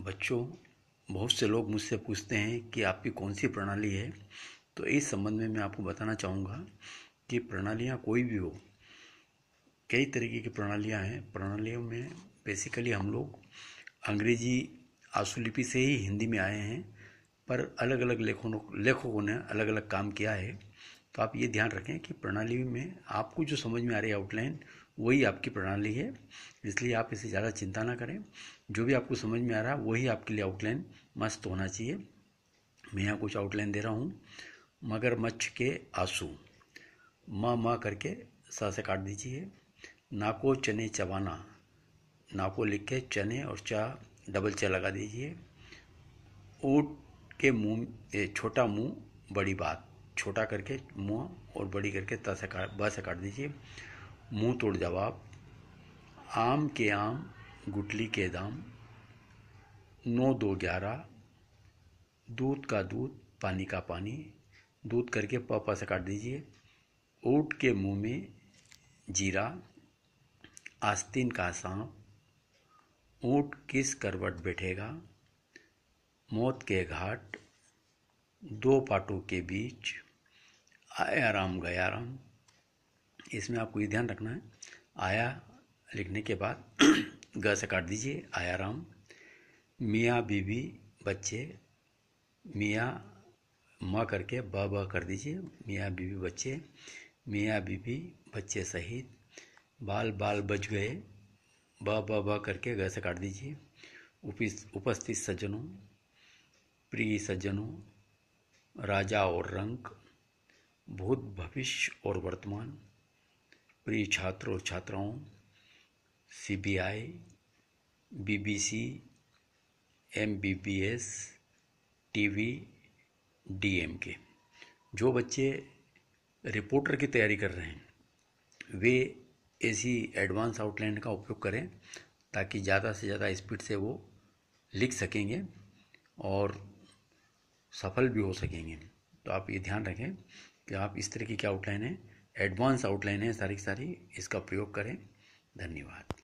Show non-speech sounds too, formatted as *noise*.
बच्चों बहुत से लोग मुझसे पूछते हैं कि आपकी कौन सी प्रणाली है तो इस संबंध में मैं आपको बताना चाहूँगा कि प्रणालियाँ कोई भी हो कई तरीके की प्रणालियाँ हैं प्रणालियों में बेसिकली हम लोग अंग्रेजी आशुलिपि से ही हिंदी में आए हैं पर अलग अलग लेखकों लेखकों ने अलग अलग काम किया है तो आप ये ध्यान रखें कि प्रणाली में आपको जो समझ में आ रही है आउटलाइन वही आपकी प्रणाली है इसलिए आप इसे ज़्यादा चिंता ना करें जो भी आपको समझ में आ रहा है वही आपके लिए आउटलाइन मस्त होना चाहिए मैं यहाँ कुछ आउटलाइन दे रहा हूँ मगरमच्छ के आंसू माँ माँ करके सा से काट दीजिए नाको चने चबाना नाको लिख के चने और चा डबल चा लगा दीजिए ऊट के मुंह छोटा मुंह बड़ी बात छोटा करके मुँह और बड़ी करके त से काट ब से काट दीजिए मुँह तोड़ जवाब आम के आम गुटली के दाम नौ दो ग्यारह दूध का दूध पानी का पानी दूध करके प से काट दीजिए ऊट के मुँह में जीरा आस्तीन का सांप ऊँट किस करवट बैठेगा मौत के घाट दो पाटों के बीच आया राम गया राम इसमें आपको ये ध्यान रखना है आया लिखने के बाद *clears throat* ग से काट दीजिए आया राम मियाँ बीबी बच्चे मियाँ माँ करके बा बा कर दीजिए मियाँ बीबी बच्चे मियाँ बीबी बच्चे सहित बाल बाल बच गए बा बा बा करके ग से काट दीजिए उपस्थित सज्जनों प्रिय सज्जनों राजा और रंग भूत भविष्य और वर्तमान प्रिय छात्र और छात्राओं CBI BBC MBBS TV DMK के जो बच्चे रिपोर्टर की तैयारी कर रहे हैं वे ऐसी एडवांस आउटलाइन का उपयोग करें ताकि ज़्यादा से ज़्यादा स्पीड से वो लिख सकेंगे और सफल भी हो सकेंगे तो आप ये ध्यान रखें कि आप इस तरह की क्या आउटलाइन है एडवांस आउटलाइन है सारी की सारी इसका प्रयोग करें धन्यवाद